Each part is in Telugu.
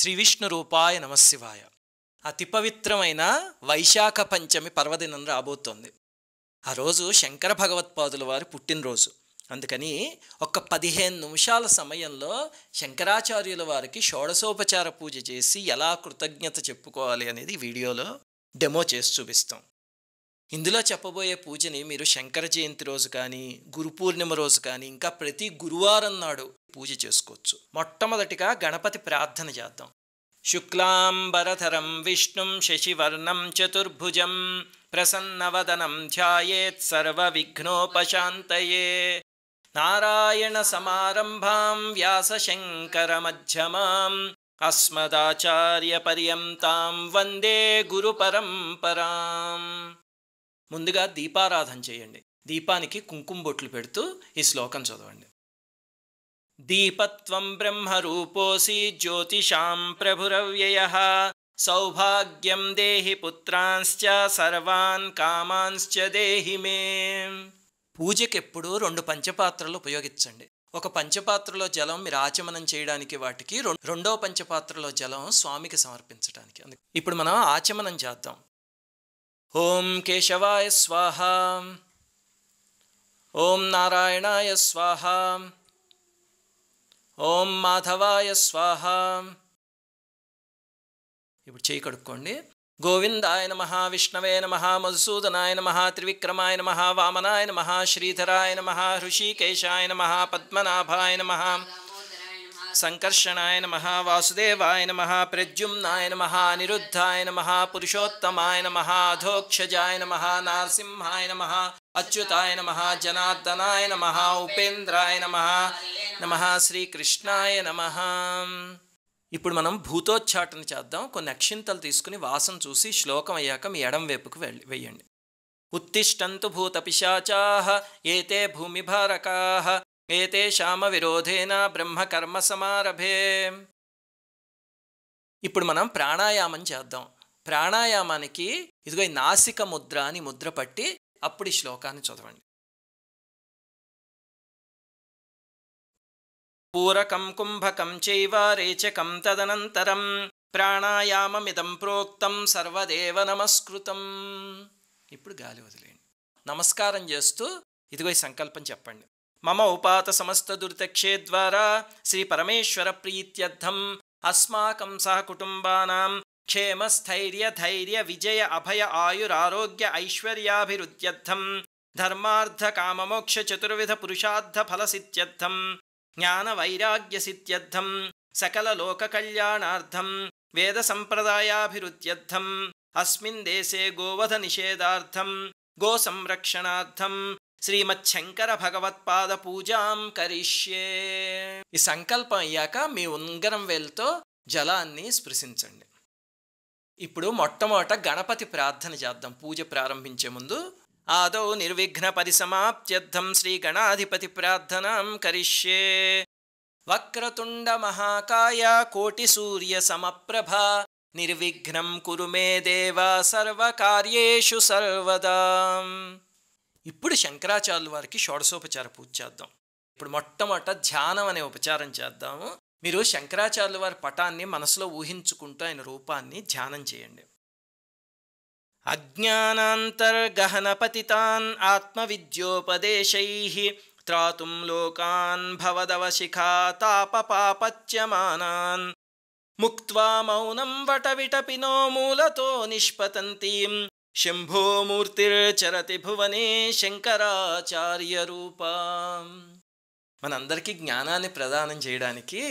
శ్రీ విష్ణు రూపాయ నమశివాయ అతి పవిత్రమైన వైశాఖ పంచమి పర్వదినం రాబోతోంది ఆ రోజు శంకర భగవత్పాదుల వారి పుట్టినరోజు అందుకని ఒక పదిహేను నిమిషాల సమయంలో శంకరాచార్యుల వారికి షోడశోపచార పూజ చేసి ఎలా కృతజ్ఞత చెప్పుకోవాలి అనేది వీడియోలో డెమో చేసి చూపిస్తాం ఇందులో చెప్పబోయే పూజని మీరు శంకర జయంతి రోజు కానీ గురు పూర్ణిమ రోజు కానీ ఇంకా ప్రతి గురువారం నాడు పూజ చేసుకోవచ్చు మొట్టమొదటిగా గణపతి ప్రార్థన చేద్దాం శుక్లాంబరధరం విష్ణుం శశివర్ణం చతుర్భుజం ప్రసన్నవదనం ధ్యాయేత్ విఘ్నోపశాంతయే నారాయణ సమారంభాం మధ్యమాం అస్మదాచార్య పర్యంతాం వందే గురు పరంపరాం ముందుగా దీపారాధన చేయండి దీపానికి కుంకుమ బొట్లు పెడుతూ ఈ శ్లోకం చదవండి దీపత్వం బ్రహ్మరూపోసి జ్యోతిషాం ప్రభురవ్యయ సౌభాగ్యం దేహి పుత్రాంశ్చ సర్వాన్ కామాంశ్చ దేహి మే పూజకెప్పుడు రెండు పంచపాత్రలు ఉపయోగించండి ఒక పంచపాత్రలో జలం మీరు ఆచమనం చేయడానికి వాటికి రెండో పంచపాత్రలో జలం స్వామికి సమర్పించడానికి ఇప్పుడు మనం ఆచమనం చేద్దాం ఓం కేశవాయ స్వాహ ఓం నారాయణాయ స్వాహ ఓం మాధవాయ స్వాహ ఇప్పుడు చేయి కడుక్కోండి గోవిందాయ నమ విష్ణవే నమ మధుసూదనాయ నమ త్రివిక్రమాయ నమ వామనాయ నమ శ్రీధరాయ నమ హృషికేశాయ నమ పద్మనాభాయ నమ సంకర్షణాయ నమ వాసుదేవాయ నమ ప్రద్యుమ్నాయ నమ అనిరుద్ధాయ నమ పురుషోత్తమాయ నమ అధోక్షజాయ నమ నారసింహాయ నమ అచ్యుతాయ నమ జనార్దనాయ నమ ఉపేంద్రాయ నమ నమ శ్రీకృష్ణాయ నమ ఇప్పుడు మనం భూతోచ్చాటన చేద్దాం కొన్ని అక్షింతలు తీసుకుని వాసం చూసి శ్లోకం అయ్యాక మీ ఎడం వైపుకు వెళ్ళి వెయ్యండి ఉత్తిష్టంతు భూత పిశాచా ఏతే భూమిభారకా విరోధేన బ్రహ్మకర్మ సమారభే ఇప్పుడు మనం ప్రాణాయామం చేద్దాం ప్రాణాయామానికి ఇదిగో ఈ నాసిక ముద్ర అని ముద్ర పట్టి అప్పుడు ఈ శ్లోకాన్ని చదవండి పూరకం కుంభకం చైవ రేచకం తదనంతరం ప్రాణాయామమిదం ప్రోక్తం సర్వదేవ నమస్కృతం ఇప్పుడు గాలి వదిలేయండి నమస్కారం చేస్తూ ఇదిగో ఈ సంకల్పం చెప్పండి మమ ఉపాత సమస్త దుర్దక్షే ద్వారా శ్రీ పరమేశ్వర ప్రీత్యర్థం అస్మాకం సహకుటుంబానాం క్షేమ స్థైర్య ధైర్య విజయ అభయ ఆయురారోగ్య ఐశ్వర్యాభివృద్ధ్యర్థం ధర్మార్థ కామమోక్ష చతుర్విధ పురుషార్థ ఫలసిత్యర్థం జ్ఞాన వైరాగ్య సిత్యర్థం సకల లోక కళ్యాణార్థం వేద సంప్రదాయాభివృద్ధ్యర్థం అస్మిన్ దేశే గోవధ నిషేధార్థం గో సంరక్షణార్థం శ్రీమచ్చంకర భగవత్పాద పూజాం కరిష్యే ఈ సంకల్పం అయ్యాక మీ ఉంగరం వేలుతో జలాన్ని స్పృశించండి ఇప్పుడు మొట్టమొదట గణపతి ప్రార్థన చేద్దాం పూజ ప్రారంభించే ముందు ఆదౌ నిర్విఘ్న పరిసమాప్త్యర్థం శ్రీ గణాధిపతి ప్రార్థనాం కరిష్యే వక్రతుండ మహాకాయ కోటి సూర్య సమప్రభ నిర్విఘ్నం కురు మే దేవా సర్వకార్యేషు సర్వదా ఇప్పుడు శంకరాచార్యుల వారికి షోడశోపచార పూజ చేద్దాం ఇప్పుడు మొట్టమొదట ధ్యానం అనే ఉపచారం చేద్దాము మీరు శంకరాచార్యుల వారి పటాన్ని మనసులో ఊహించుకుంటూ ఆయన రూపాన్ని ధ్యానం చేయండి అజ్ఞానాంతర్గహనపతితాన్ ఆత్మవిద్యోపదేశై త్రాతుం లోకాన్ భవదవశిఖా తాపపాపచ్యమానాన్ ముక్వా మౌనం వటవిటపినో మూలతో నిష్పతంతీం శంభోమూర్తిర్చరతి భువనే శంకరాచార్య రూపా మనందరికీ జ్ఞానాన్ని ప్రదానం చేయడానికి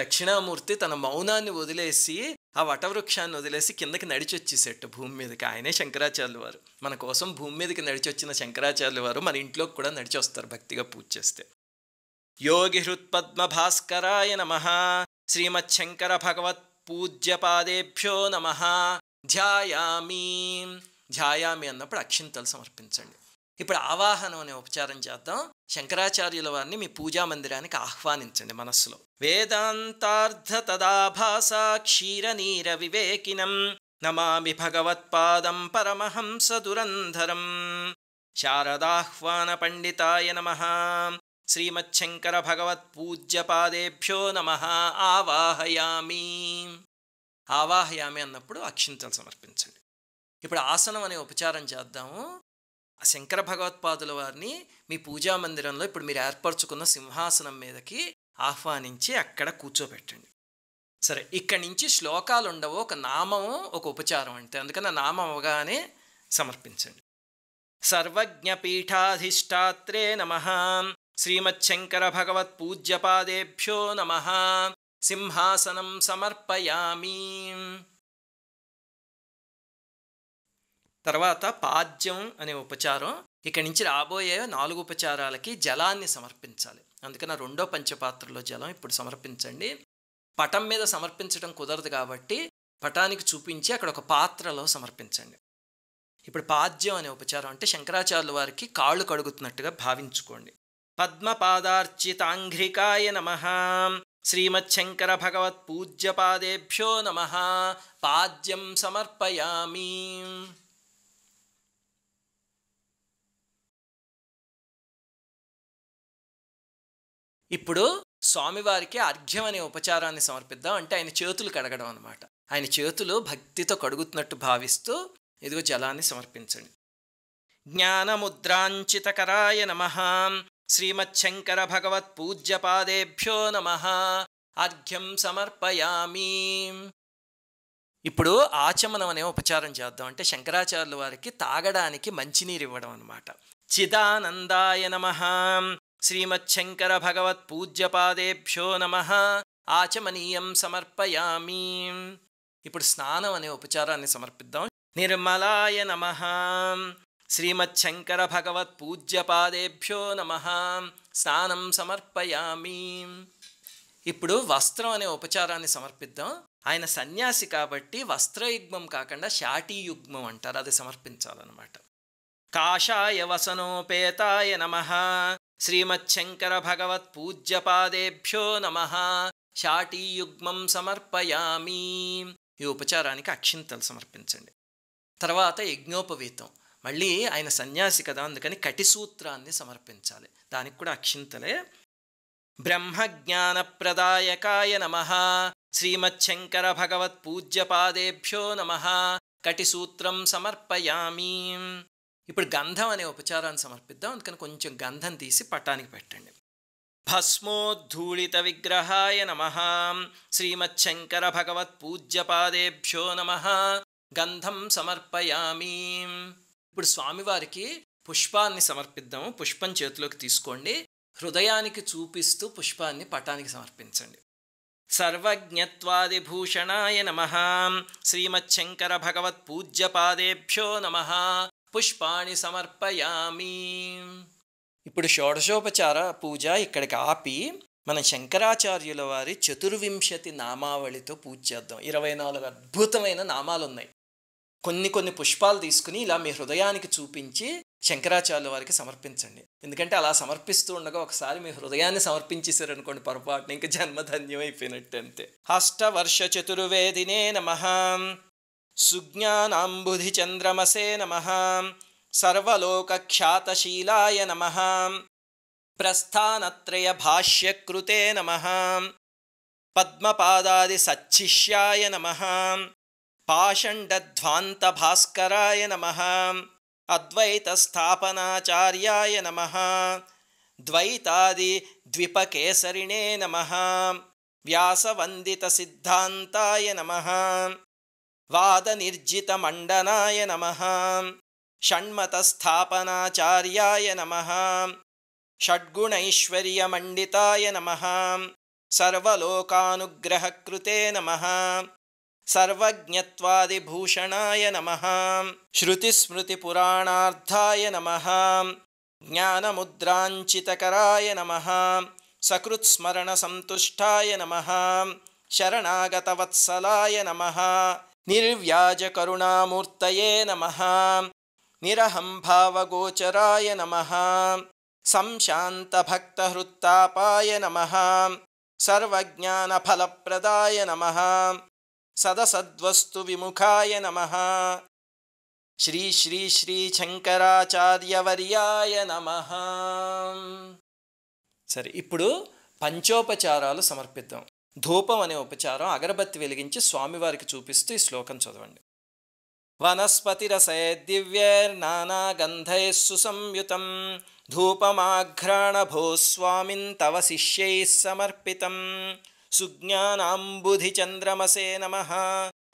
దక్షిణామూర్తి తన మౌనాన్ని వదిలేసి ఆ వటవృక్షాన్ని వదిలేసి కిందకి నడిచొచ్చేసేట భూమి మీదకి ఆయనే శంకరాచార్యులు వారు మన కోసం భూమి మీదకి నడిచొచ్చిన శంకరాచార్యులు వారు మన ఇంట్లోకి కూడా నడిచొస్తారు భక్తిగా పూజ చేస్తే యోగి హృత్పద్మ భాస్కరాయ నమ శంకర భగవత్ పూజ్యపాదేభ్యో నమ ధ్యాయామి ధ్యాయామి అన్నప్పుడు అక్షింతలు సమర్పించండి ఇప్పుడు ఆవాహనం అనే ఉపచారం చేద్దాం శంకరాచార్యుల వారిని మీ పూజా మందిరానికి ఆహ్వానించండి మనస్సులో వేదాంతార్థ తదాభాస క్షీరనీర వివేకినం నమామి భగవత్పాదం పరమహంస దురంధరం శారదాహ్వాన పండితాయ నమ శ్రీమచ్చంకర భగవత్ పూజ్య పాదేభ్యో నమ ఆవాహయామి ఆవాహయామే అన్నప్పుడు అక్షింతలు సమర్పించండి ఇప్పుడు ఆసనం అనే ఉపచారం చేద్దాము శంకర భగవత్పాదుల వారిని మీ పూజా మందిరంలో ఇప్పుడు మీరు ఏర్పరచుకున్న సింహాసనం మీదకి ఆహ్వానించి అక్కడ కూర్చోబెట్టండి సరే ఇక్కడి నుంచి శ్లోకాలు ఉండవు ఒక నామము ఒక ఉపచారం అంటే అందుకని నామం అవగానే సమర్పించండి సర్వజ్ఞపీఠాధిష్టాత్రే నమ శ్రీమచ్చంకర భగవత్ పూజ్యపాదేభ్యో నమ సింహాసనం సమర్పయామి తర్వాత పాద్యం అనే ఉపచారం ఇక్కడి నుంచి రాబోయే నాలుగు ఉపచారాలకి జలాన్ని సమర్పించాలి అందుకని రెండో పంచపాత్రలో జలం ఇప్పుడు సమర్పించండి పటం మీద సమర్పించడం కుదరదు కాబట్టి పటానికి చూపించి అక్కడ ఒక పాత్రలో సమర్పించండి ఇప్పుడు పాద్యం అనే ఉపచారం అంటే శంకరాచార్యుల వారికి కాళ్ళు కడుగుతున్నట్టుగా భావించుకోండి పద్మపాదార్చితాంఘ్రికాయ నమ శ్రీమచ్చంకర భగవత్ పూజ్యపాదేభ్యో నమ పాద్యం సమర్పయామి ఇప్పుడు స్వామివారికి అర్ఘ్యం అనే ఉపచారాన్ని సమర్పిద్దాం అంటే ఆయన చేతులు కడగడం అనమాట ఆయన చేతులు భక్తితో కడుగుతున్నట్టు భావిస్తూ ఇదిగో జలాన్ని సమర్పించండి జ్ఞానముద్రాంచితకరాయ నమ శ్రీమచ్చంకర భగవత్ పూజ్యపాదేభ్యో నమ అర్ఘ్యం సమర్పయామి ఇప్పుడు ఆచమనం అనే ఉపచారం చేద్దాం అంటే శంకరాచార్యుల వారికి తాగడానికి మంచినీరు ఇవ్వడం అనమాట చిదానందాయ నమ శ్రీమచ్చంకర భగవత్ పూజ్యపాదేభ్యో నమ ఆచమనీయం సమర్పయామి ఇప్పుడు స్నానం అనే ఉపచారాన్ని సమర్పిద్దాం నిర్మలాయ నమ శ్రీమచ్చంకర భగవత్ పూజ్యపాదేభ్యో నమ స్నానం సమర్పయామి ఇప్పుడు వస్త్రం అనే ఉపచారాన్ని సమర్పిద్దాం ఆయన సన్యాసి కాబట్టి వస్త్రయుగ్మం కాకుండా యుగ్మం అంటారు అది సమర్పించాలన్నమాట కాషాయ వసనోపేతాయ నమ శ్రీమచ్చంకర భగవత్ పూజ్యపాదేభ్యో నమ షాటీయుగ్మం సమర్పయామి ఈ ఉపచారానికి అక్షింతలు సమర్పించండి తర్వాత యజ్ఞోపవీతం మళ్ళీ ఆయన సన్యాసి కదా అందుకని కటిసూత్రాన్ని సమర్పించాలి దానికి కూడా అక్షింతలే బ్రహ్మజ్ఞానప్రదాయకాయ నమ శ్రీమచ్చంకర భగవత్ పూజ్యపాదేభ్యో నమ కటిసూత్రం సమర్పయామి ఇప్పుడు గంధం అనే ఉపచారాన్ని సమర్పిద్దాం అందుకని కొంచెం గంధం తీసి పట్టానికి పెట్టండి భస్మోద్ధూళిత విగ్రహాయ నమ శ్రీమచ్చంకర భగవత్ పూజ్యపాదేభ్యో నమ గంధం సమర్పయామి ఇప్పుడు స్వామివారికి పుష్పాన్ని సమర్పిద్దాము పుష్పం చేతిలోకి తీసుకోండి హృదయానికి చూపిస్తూ పుష్పాన్ని పటానికి సమర్పించండి సర్వజ్ఞత్వాదిభూషణాయ నమ శ్రీమచ్చంకర భగవత్ పూజ్యపాదేభ్యో నమ పుష్పాణి సమర్పయామి ఇప్పుడు షోడశోపచార పూజ ఇక్కడికి ఆపి మన శంకరాచార్యుల వారి చతుర్వింశతి నామావళితో పూజ చేద్దాం ఇరవై నాలుగు అద్భుతమైన నామాలు ఉన్నాయి కొన్ని కొన్ని పుష్పాలు తీసుకుని ఇలా మీ హృదయానికి చూపించి శంకరాచార్యుల వారికి సమర్పించండి ఎందుకంటే అలా సమర్పిస్తూ ఉండగా ఒకసారి మీ హృదయాన్ని సమర్పించేశారనుకోండి పొరపాటున ఇంకా అయిపోయినట్టు అంతే అష్టవర్ష చతుర్వేదినే నమ సుజ్ఞానాంబుధి చంద్రమసే నమ సర్వలోకఖ్యాతశీలాయ నమ ప్రస్థానత్రయ భాష్యకృతే నమ పద్మపాదాది సచ్చిష్యాయ నమ पाषण्डध्वान्तभास्कराय नमः अद्वैतस्थापनाचार्याय नमः द्वैतादिद्विपकेसरिणे नमः व्यासवन्दितसिद्धान्ताय नमः वादनिर्जितमण्डनाय नमः षण्मतस्थापनाचार्याय नमः षड्गुणैश्वर्यमण्डिताय नमः सर्वलोकानुग्रहकृते नमः सर्वज्ञत्वादिभूषणाय नमः श्रुतिस्मृतिपुराणार्थाय नमः ज्ञानमुद्राञ्चितकराय नमः सकृत्स्मरणसन्तुष्टाय नमः शरणागतवत्सलाय नमः निर्व्याजकरुणामूर्तये नमः निरहंभावगोचराय नमः संशान्तभक्तहृत्तापाय नमः सर्वज्ञानफलप्रदाय नमः సదసద్వస్తు విముఖాయ నమ శ్రీ శ్రీ శ్రీ శంకరాచార్యవర్యాయ నమ సరే ఇప్పుడు పంచోపచారాలు సమర్పిద్దాం ధూపం అనే ఉపచారం అగరబత్తి వెలిగించి స్వామివారికి చూపిస్తూ ఈ శ్లోకం చదవండి వనస్పతిరసే దివ్యైర్నానాగంధైः సుసంయుతం ధూపమాఘ్రాణ స్వామిన్ తవ శిష్యై సమర్పితం సుజ్ఞానాంబుధిచంద్రమసే నమ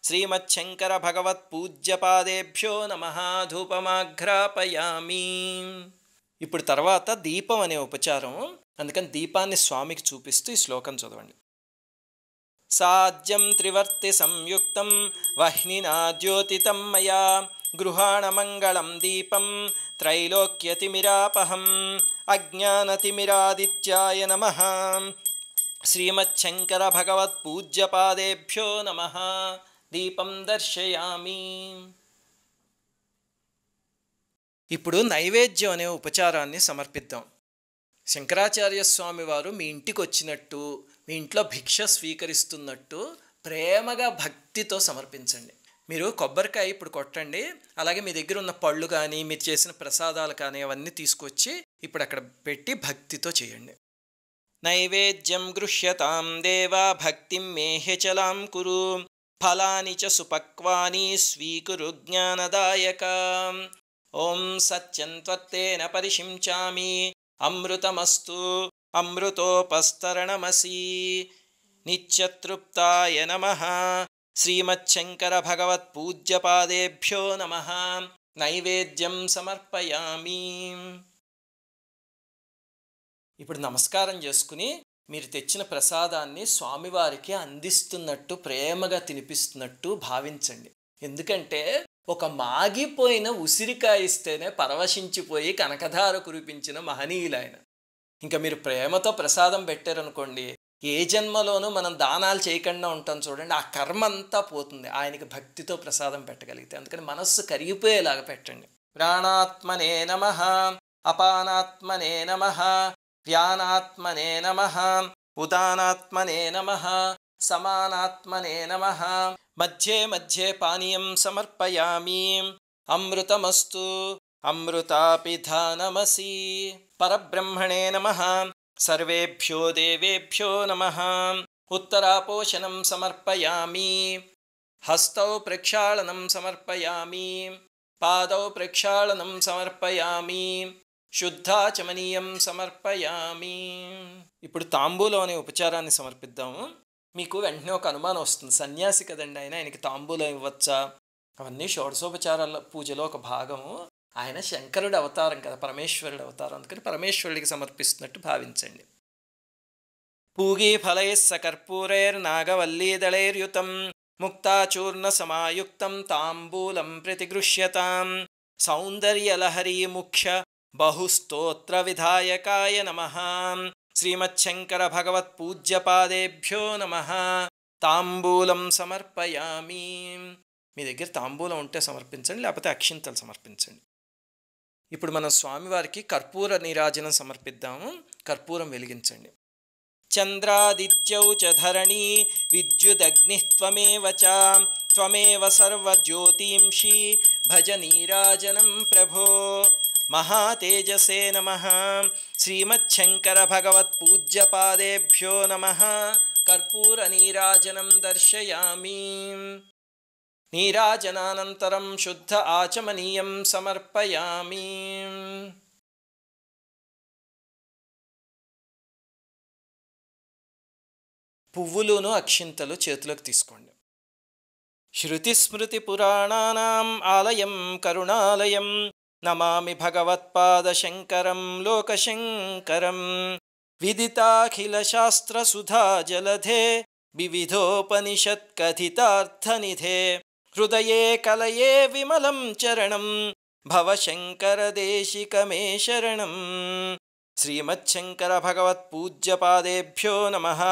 శ్రీమచ్చంకర భగవత్పూజ్యపాదేభ్యో నమ ధూపమాఘ్రాపయామి ఇప్పుడు తర్వాత దీపం అనే ఉపచారం అందుకని దీపాన్ని స్వామికి చూపిస్తూ ఈ శ్లోకం చదవండి సాధ్యం త్రివర్తి సంయుక్తం వహ్నినా ద్యోతితం మయా గృహాణమంగళం దీపం త్రైలోక్యతిమిరాపహం అజ్ఞానతిమిరాదిత్యాయ నమ శ్రీమచ్చంకర భగవత్ పూజ్యపాదేభ్యో నమ దీపం దర్శయామి ఇప్పుడు నైవేద్యం అనే ఉపచారాన్ని సమర్పిద్దాం శంకరాచార్య స్వామి వారు మీ ఇంటికి వచ్చినట్టు మీ ఇంట్లో భిక్ష స్వీకరిస్తున్నట్టు ప్రేమగా భక్తితో సమర్పించండి మీరు కొబ్బరికాయ ఇప్పుడు కొట్టండి అలాగే మీ దగ్గర ఉన్న పళ్ళు కానీ మీరు చేసిన ప్రసాదాలు కానీ అవన్నీ తీసుకొచ్చి ఇప్పుడు అక్కడ పెట్టి భక్తితో చేయండి नैवेद्यं गृह्यतां देवा भक्तिं मेह्यचलां कुरु फलानि च सुपक्वानि स्वीकुरु ज्ञानदायकाम् ॐ सत्यं त्वत्तेन परिशिञ्चामि अमृतमस्तु अमृतोपस्तरणमसि नित्यतृप्ताय नमः श्रीमच्छङ्करभगवत्पूज्यपादेभ्यो नमः नैवेद्यं समर्पयामि ఇప్పుడు నమస్కారం చేసుకుని మీరు తెచ్చిన ప్రసాదాన్ని స్వామివారికి అందిస్తున్నట్టు ప్రేమగా తినిపిస్తున్నట్టు భావించండి ఎందుకంటే ఒక మాగిపోయిన ఉసిరికాయ ఇస్తేనే పరవశించిపోయి కనకధార కురిపించిన మహనీయులైన ఇంకా మీరు ప్రేమతో ప్రసాదం పెట్టారనుకోండి ఏ జన్మలోనూ మనం దానాలు చేయకుండా ఉంటాం చూడండి ఆ కర్మ అంతా పోతుంది ఆయనకి భక్తితో ప్రసాదం పెట్టగలిగితే అందుకని మనస్సు కరిగిపోయేలాగా పెట్టండి ప్రాణాత్మనే నమ అపానాత్మనే నమ व्यानात्मने नमः उदानात्मने नमः समानात्मने नमः मध्ये मध्ये पानीयं समर्पयामि अमृतमस्तु अमृतापिधानमसि परब्रह्मणे नमः सर्वेभ्यो देवेभ्यो नमः उत्तरापोषणं समर्पयामि हस्तौ प्रक्षालनं समर्पयामि पादौ प्रक्षालनं समर्पयामि శుద్ధాచమనీయం సమర్పయామి ఇప్పుడు తాంబూలం అనే ఉపచారాన్ని సమర్పిద్దాము మీకు వెంటనే ఒక అనుమానం వస్తుంది సన్యాసి కదండి ఆయన ఆయనకి తాంబూలం ఇవ్వచ్చా అవన్నీ షోడశోపచారాల పూజలో ఒక భాగము ఆయన శంకరుడు అవతారం కదా పరమేశ్వరుడు అవతారం అందుకని పరమేశ్వరుడికి సమర్పిస్తున్నట్టు భావించండి పూగీ ఫలై సకర్పూరైర్ నాగవల్లీదళైర్యుతం ముక్తాచూర్ణ సమాయుక్తం తాంబూలం ప్రతిగృహ్యతాం సౌందర్యలహరీ ముఖ్య విధాయకాయ నమ శ్రీమచ్చంకర భగవత్పూజ్యపాదేభ్యో నమ తాంబూలం సమర్పయామి మీ దగ్గర తాంబూలం ఉంటే సమర్పించండి లేకపోతే అక్షింతలు సమర్పించండి ఇప్పుడు మనం స్వామివారికి కర్పూర నీరాజనం సమర్పిద్దాము కర్పూరం వెలిగించండి చంద్రాదిత్యౌ చ ధరణి త్వమేవ సర్వజ్యోతింషి భజ నీరాజనం ప్రభో మహాతేజసే నమ శ్రీమచ్చంకర భగవత్పూజ్య పాదేభ్యో నమ కర్పూర నీరాజనం దర్శయామి నీరాజనానంతరం శుద్ధ ఆచమనీయం సమర్పయామి పువ్వులును అక్షింతలు చేతులకు తీసుకోండి శృతిస్మృతి పురాణానాం ఆలయం కరుణాలయం नमामि भगवत्पादशङ्करं लोकशङ्करम् विदिताखिलशास्त्रसुधा जलधे विविधोपनिषत्कथितार्थनिधे हृदये कलये विमलं चरणं भवशङ्कर शरणम् श्रीमच्छङ्करभगवत्पूज्यपादेभ्यो नमः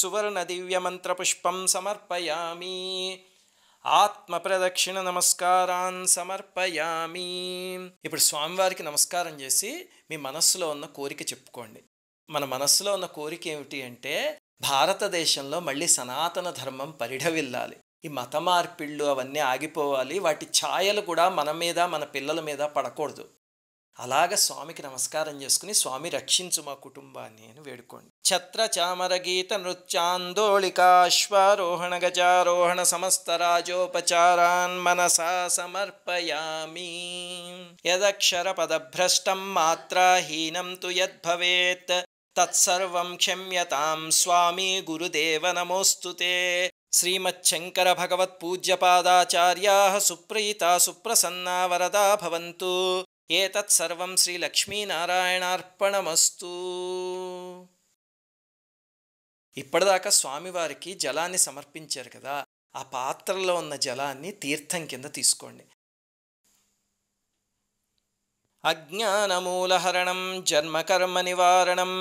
सुवर्णदिव्यमन्त्रपुष्पं समर्पयामि ఆత్మప్రదక్షిణ నమస్కారాన్ సమర్పయామి ఇప్పుడు స్వామివారికి నమస్కారం చేసి మీ మనస్సులో ఉన్న కోరిక చెప్పుకోండి మన మనస్సులో ఉన్న కోరిక ఏమిటి అంటే భారతదేశంలో మళ్ళీ సనాతన ధర్మం పరిఢవిల్లాలి ఈ మత మార్పిళ్ళు అవన్నీ ఆగిపోవాలి వాటి ఛాయలు కూడా మన మీద మన పిల్లల మీద పడకూడదు అలాగ స్వామికి నమస్కారం చేసుకుని స్వామి రక్షించు మా కుటుంబాన్ని అని వేడుకోండి ఛత్ర చామర గీత నృత్యాందోళికాశ్వారోహణ గజారోహణ సమస్త రాజోపచారాన్ మనసా సమర్పయామి యదక్షర పదభ్రష్టం మాత్రాహీనం తు యద్భవేత్ తత్సర్వం క్షమ్యతాం స్వామి గురుదేవ నమోస్తుతే శ్రీమచ్చంకర భగవత్ పూజ్యపాదాచార్యా సుప్రీత సుప్రసన్నా వరదా భవంతు ఏతత్ సర్వం ఇప్పటిదాకా స్వామివారికి జలాన్ని సమర్పించారు కదా ఆ పాత్రలో ఉన్న జలాన్ని తీర్థం కింద తీసుకోండి అజ్ఞానమూలహరణం జన్మకర్మ నివారణం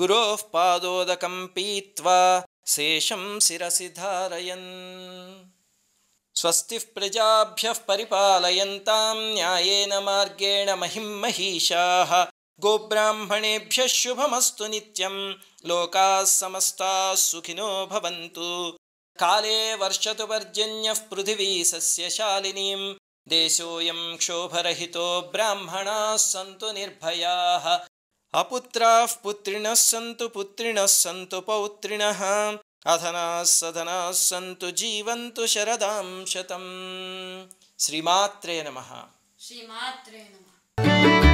గురో పాదోదకం పీత్వా శేషం శిరసి ధారయన్ स्वस्तिः प्रजाभ्यः परिपालयन्तां न्यायेन मार्गेण महिं महिषाः गोब्राह्मणेभ्यः शुभमस्तु नित्यं लोकाः समस्ताः सुखिनो भवन्तु काले वर्षतु पर्जन्यः पृथिवी सस्यशालिनीं देशोऽयं क्षोभरहितो ब्राह्मणाः सन्तु निर्भयाः अपुत्राः पुत्रिणः सन्तु पुत्रिणः सन्तु पौत्रिणः अधना सधना सन्तु जीवन्तु शरदां शतम् श्रीमात्रे नमः श्रीमात्रे नमः